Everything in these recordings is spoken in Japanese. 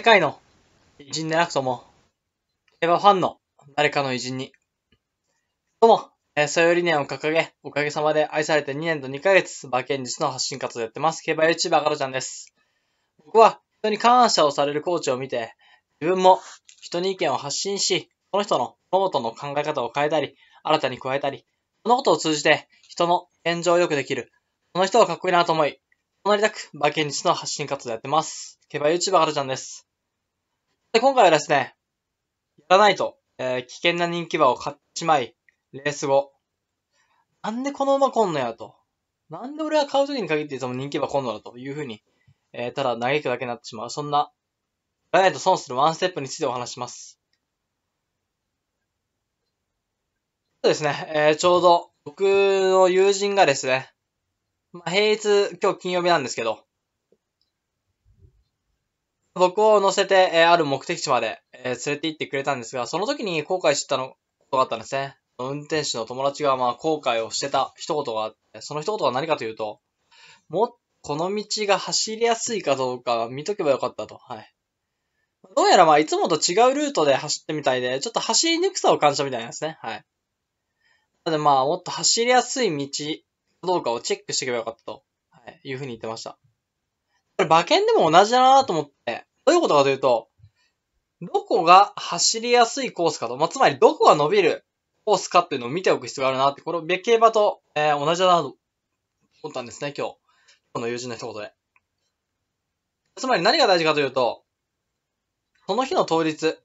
世界の偉人でなくとも、競馬ファンの誰かの偉人に、とも、えー、そういう理念を掲げ、おかげさまで愛されて2年と2ヶ月、馬券術の発信活動やってます。競馬 YouTuber ガロちゃんです。僕は人に感謝をされるコーチを見て、自分も人に意見を発信し、その人のノートの考え方を変えたり、新たに加えたり、そのことを通じて人の現状を良くできる。その人はかっこいいなと思い、となりたく馬券術の発信活動やってます。競馬 YouTuber ガロちゃんです。で、今回はですね、やらないと、えー、危険な人気馬を買ってしまい、レース後、なんでこの馬来んのやと。なんで俺は買う時に限っていつも人気馬来んのだというふうに、えー、ただ嘆くだけになってしまう。そんな、やらないと損するワンステップについてお話します。そうですね、えー、ちょうど僕の友人がですね、まあ、平日、今日金曜日なんですけど、僕を乗せて、えある目的地まで、え連れて行ってくれたんですが、その時に後悔したの、ことがあったんですね。運転手の友達が、まあ、後悔をしてた一言があって、その一言は何かというと、もっとこの道が走りやすいかどうか見とけばよかったと。はい。どうやらまあ、いつもと違うルートで走ってみたいで、ちょっと走りにくさを感じたみたいなんですね。はい。なのでまあ、もっと走りやすい道かどうかをチェックしていけばよかったと、はい、いうふうに言ってました。これ馬券でも同じだなと思って、どういうことかというと、どこが走りやすいコースかと、まあ、つまりどこが伸びるコースかっていうのを見ておく必要があるなって、これ別競馬と、えー、同じだなと思ったんですね、今日。この友人の一言で。つまり何が大事かというと、その日の当日、例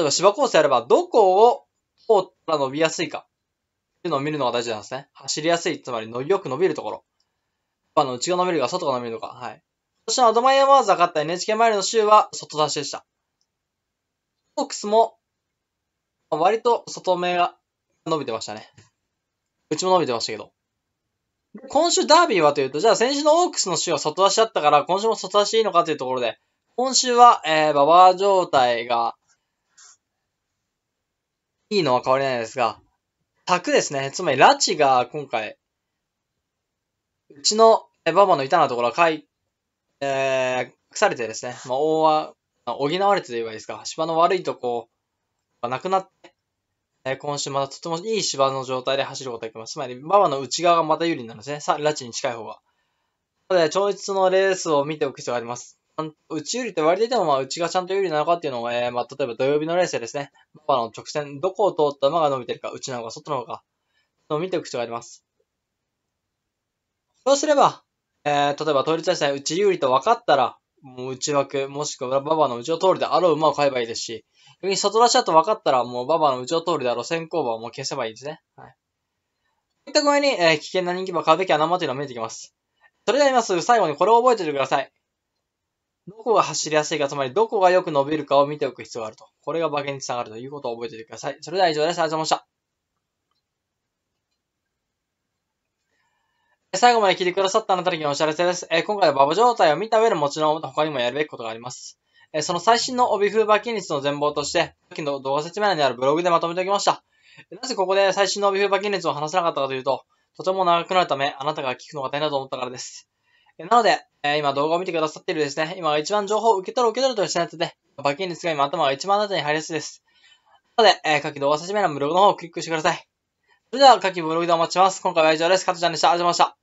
えば芝コースやれば、どこを通ったら伸びやすいかっていうのを見るのが大事なんですね。走りやすい、つまり伸びよく伸びるところ。あの内が伸びるか、外が伸びるのか。はい。そしてアドマイヤマーズが勝った NHK マイルの週は外出しでした。ホークスも、割と外目が伸びてましたね。うちも伸びてましたけど。今週ダービーはというと、じゃあ先週のオークスの週は外足だったから、今週も外足いいのかというところで、今週は、えー、バア状態が、いいのは変わりないですが、タクですね。つまり、ラチが今回、うちのえ、ババの板のところはかい、えー、れてですね、まあ、大は、補われてと言えばいいですか、芝の悪いとこがなくなって、えー、今週またとてもいい芝の状態で走ることができます。つまり、馬場の内側がまた有利になるんですね。さ拉致に近い方が。なので、超越のレースを見ておく必要があります。う内有利って割れてても、まあ、内がちゃんと有利なのかっていうのを、えー、まあ、例えば土曜日のレースでですね、馬場の直線、どこを通った馬が伸びてるか、内なのか外なのか、のを見ておく必要があります。そうすれば、えー、例えば統一対戦、うち有利と分かったら、もう内枠、もしくはババの内を通りであろう馬を買えばいいですし、逆に外出しだと分かったら、もうババの内を通りであろう先行馬をもう消せばいいですね。はい。こういった具合に、えー、危険な人気馬を買うべき穴場というのは見えてきます。それでは今すぐ最後にこれを覚えておいてください。どこが走りやすいか、つまりどこがよく伸びるかを見ておく必要があると。これが馬券につながるということを覚えておいてください。それでは以上です。ありがとうございました。最後まで聞いてくださったあなたにお知らせです。えー、今回はババ状態を見た上でもちろん他にもやるべきことがあります。えー、その最新の帯風馬筋率の全貌として、さっきの動画説明欄にあるブログでまとめておきました。なぜここで最新の帯風馬筋率を話せなかったかというと、とても長くなるため、あなたが聞くのが大変だと思ったからです。えー、なので、え今動画を見てくださっているですね、今一番情報を受け取る受け取るというやつで、馬筋率が今頭が一番あなたに入りやすいです。なので、えー、下記動画説明欄のブログの方をクリックしてください。それでは、下記ブログでお待ちします。今回は以上です。カトちゃんでした。ありがとうございました。